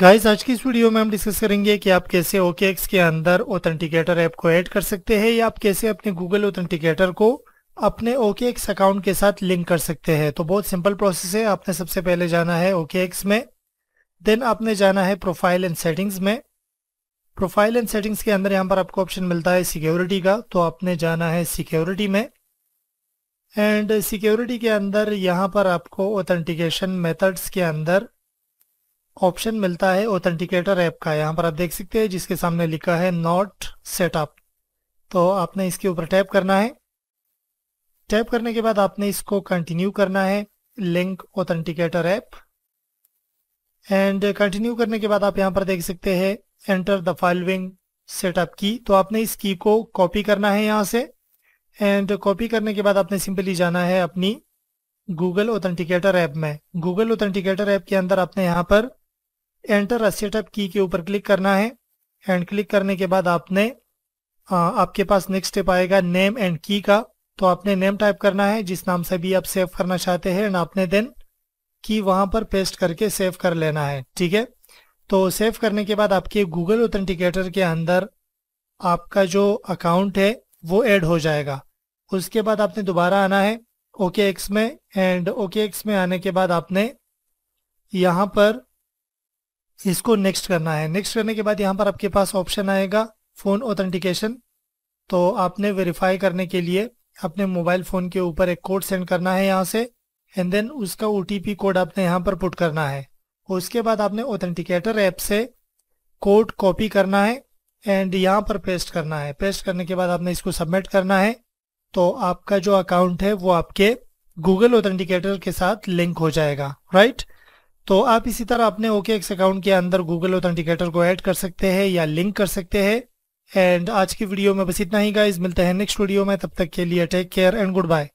Guys आज की इस वीडियो में हम डिस्कस करेंगे कि आप कैसे ओके एक्स के अंदर ऑथेंटिकेटर ऐप को ऐड कर सकते हैं या आप कैसे अपने गूगल ऑथेंटिकेटर को अपने ओके एक्स अकाउंट के साथ लिंक कर सकते हैं तो बहुत सिंपल प्रोसेस है आपने सबसे पहले जाना है ओके एक्स में देन आपने जाना है प्रोफाइल एंड सेटिंग्स में प्रोफाइल एंड सेटिंग्स के अंदर यहाँ पर आपको ऑप्शन मिलता है सिक्योरिटी का तो आपने जाना है सिक्योरिटी में एंड सिक्योरिटी के अंदर यहाँ पर आपको ऑथेंटिकेशन मेथड्स के अंदर ऑप्शन मिलता है ऑथेंटिकेटर ऐप का यहाँ पर आप देख सकते हैं जिसके सामने लिखा है नॉट सेटअप तो आपने इसके ऊपर टैप करना है टैप करने के बाद आपने इसको कंटिन्यू करना है link authenticator app and continue करने के बाद आप यहाँ पर देख सकते हैं एंटर द फॉलोइंग सेटअप की तो आपने इस की को कॉपी करना है यहाँ से एंड कॉपी करने के बाद आपने सिंपली जाना है अपनी गूगल ऑथेंटिकेटर ऐप में गूगल ऑथेंटिकेटर ऐप के अंदर आपने यहाँ पर एंटर सेटअप की के ऊपर क्लिक करना है एंड क्लिक करने के बाद आपने आ, आपके पास नेक्स्ट स्टेप आएगा नेम एंड की का तो आपने नेम टाइप करना है जिस नाम से भी आप सेव करना चाहते हैं एंड आपने देन की वहां पर पेस्ट करके सेव कर लेना है ठीक है तो सेव करने के बाद आपके गूगल ऑथेंटिकेटर के अंदर आपका जो अकाउंट है वो ऐड हो जाएगा उसके बाद आपने दोबारा आना है ओके एक्स में एंड ओके एक्स में आने के बाद आपने यहाँ पर इसको नेक्स्ट करना है नेक्स्ट करने के बाद यहाँ पर आपके पास ऑप्शन आएगा फ़ोन ऑथेंटिकेशन तो आपने वेरीफाई करने के लिए अपने मोबाइल फ़ोन के ऊपर एक कोड सेंड करना है यहाँ से एंड देन उसका ओ कोड आपने यहाँ पर पुट करना है उसके बाद आपने ऑथेंटिकेटर ऐप से कोड कॉपी करना है एंड यहाँ पर पेस्ट करना है पेस्ट करने के बाद आपने इसको सबमिट करना है तो आपका जो अकाउंट है वो आपके गूगल ऑथेंटिकेटर के साथ लिंक हो जाएगा राइट right? तो आप इसी तरह अपने ओके एक्स अकाउंट के अंदर गूगल ऑथेंटिकेटर को ऐड कर सकते हैं या लिंक कर सकते हैं एंड आज की वीडियो में बस इतना ही गाइज मिलते हैं नेक्स्ट वीडियो में तब तक के लिए take care and good bye